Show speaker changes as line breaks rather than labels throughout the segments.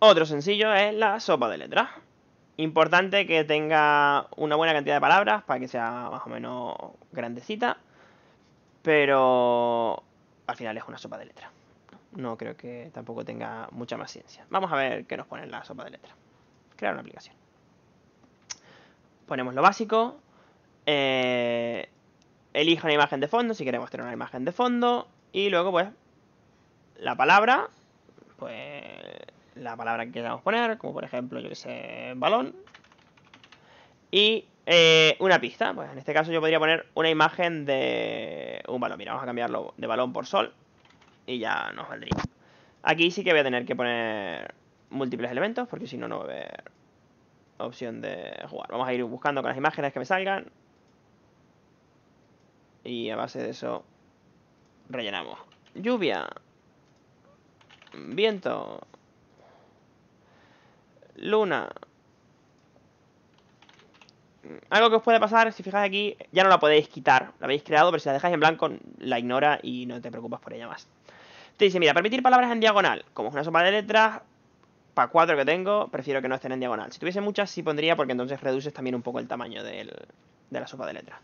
Otro sencillo es la sopa de letras. Importante que tenga una buena cantidad de palabras para que sea más o menos grandecita. Pero al final es una sopa de letras. No creo que tampoco tenga mucha más ciencia. Vamos a ver qué nos pone la sopa de letras. Crear una aplicación. Ponemos lo básico. Eh, elija una imagen de fondo si queremos tener una imagen de fondo. Y luego, pues, la palabra. Pues la palabra que queramos poner, como por ejemplo, yo que sé, balón. Y eh, una pista, pues en este caso yo podría poner una imagen de un balón. Mira, vamos a cambiarlo de balón por sol y ya nos valdría. Aquí sí que voy a tener que poner múltiples elementos porque si no, no va a haber opción de jugar. Vamos a ir buscando con las imágenes que me salgan. Y a base de eso rellenamos. Lluvia. Viento luna. Algo que os puede pasar, si fijáis aquí, ya no la podéis quitar. La habéis creado, pero si la dejáis en blanco, la ignora y no te preocupas por ella más. Te dice, mira, permitir palabras en diagonal. Como es una sopa de letras, para cuatro que tengo, prefiero que no estén en diagonal. Si tuviese muchas, sí pondría, porque entonces reduces también un poco el tamaño de la sopa de letras.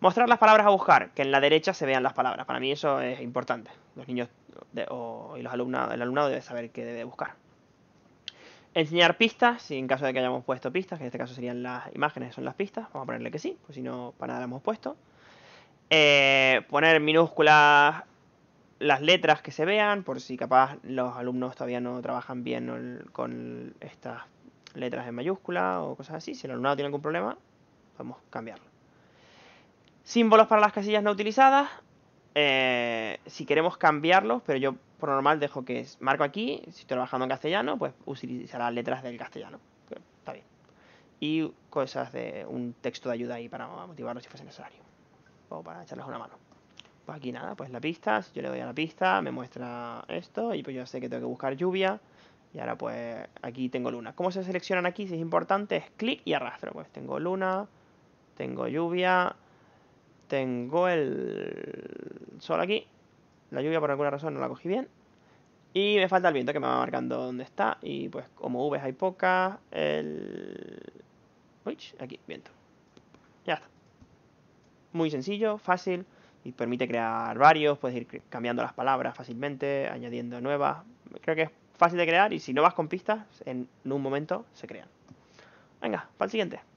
Mostrar las palabras a buscar, que en la derecha se vean las palabras. Para mí eso es importante. Los niños y los alumnos, el alumnado debe saber qué debe buscar. Enseñar pistas, si en caso de que hayamos puesto pistas, que en este caso serían las imágenes, son las pistas, vamos a ponerle que sí, pues si no, para nada la hemos puesto. Eh, poner minúsculas las letras que se vean, por si capaz los alumnos todavía no trabajan bien con estas letras en mayúscula o cosas así. Si el alumnado tiene algún problema, podemos cambiarlo. Símbolos para las casillas no utilizadas, eh, si queremos cambiarlos, pero yo por normal dejo que es, marco aquí, si estoy trabajando en castellano, pues utilizará letras del castellano. Está bien. Y cosas de un texto de ayuda ahí para motivarlos si fuese necesario. O para echarles una mano. Pues aquí nada, pues la pista, yo le doy a la pista, me muestra esto, y pues yo sé que tengo que buscar lluvia. Y ahora pues aquí tengo luna. ¿Cómo se seleccionan aquí? Si es importante, es clic y arrastro. Pues tengo luna, tengo lluvia, tengo el sol aquí. La lluvia por alguna razón no la cogí bien. Y me falta el viento que me va marcando dónde está. Y pues como ves hay pocas, el... aquí, viento. Ya está. Muy sencillo, fácil. Y permite crear varios, puedes ir cambiando las palabras fácilmente, añadiendo nuevas. Creo que es fácil de crear y si no vas con pistas, en un momento se crean. Venga, para el siguiente.